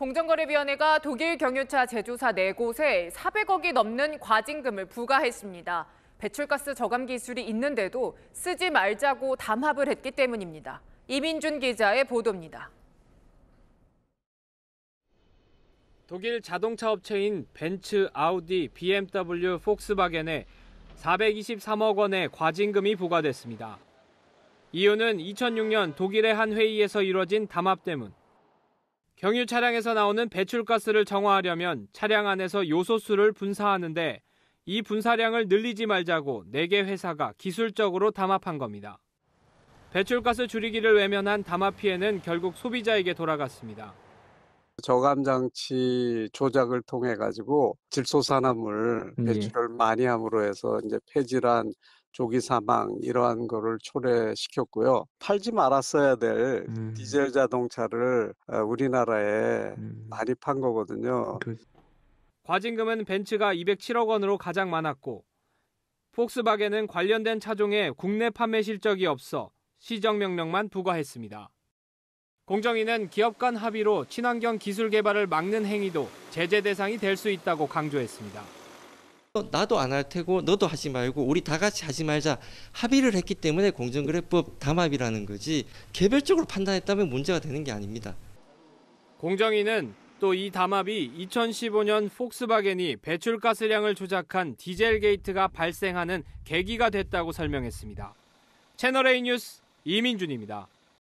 공정거래위원회가 독일 경유차 제조사 4곳에 400억이 넘는 과징금을 부과했습니다. 배출가스 저감 기술이 있는데도 쓰지 말자고 담합을 했기 때문입니다. 이민준 기자의 보도입니다. 독일 자동차 업체인 벤츠, 아우디, BMW, 폭스바겐에 423억 원의 과징금이 부과됐습니다. 이유는 2006년 독일의 한 회의에서 이뤄진 담합 때문. 경유 차량에서 나오는 배출가스를 정화하려면 차량 안에서 요소수를 분사하는데 이 분사량을 늘리지 말자고 4개 회사가 기술적으로 담합한 겁니다. 배출가스 줄이기를 외면한 담합 피해는 결국 소비자에게 돌아갔습니다. 저감 장치 조작을 통해 가지고 질소산화물 네. 배출을 예. 많이 함으로 해서 이제 폐질환 조기 사망 이러한 거를 초래시켰고요. 팔지 말았어야 될 음. 디젤 자동차를 어, 우리나라에 음. 많이 판 거거든요. 그 과징금은 벤츠가 207억 원으로 가장 많았고 폭스바겐은 관련된 차종에 국내 판매 실적이 없어 시정 명령만 부과했습니다. 공정위는 기업 간 합의로 친환경 기술 개발을 막는 행위도 제재 대상이 될 수 있다고 강조했습니다. 나도 안 할 테고 너도 하지 말고 우리 다 같이 하지 말자 합의를 했기 때문에 공정거래법 담합이라는 거지 개별적으로 판단했다면 문제가 되는 게 아닙니다. 공정위는 또 이 담합이 2015년 폭스바겐이 배출가스량을 조작한 디젤 게이트가 발생하는 계기가 됐다고 설명했습니다. 채널A 뉴스 이민준입니다.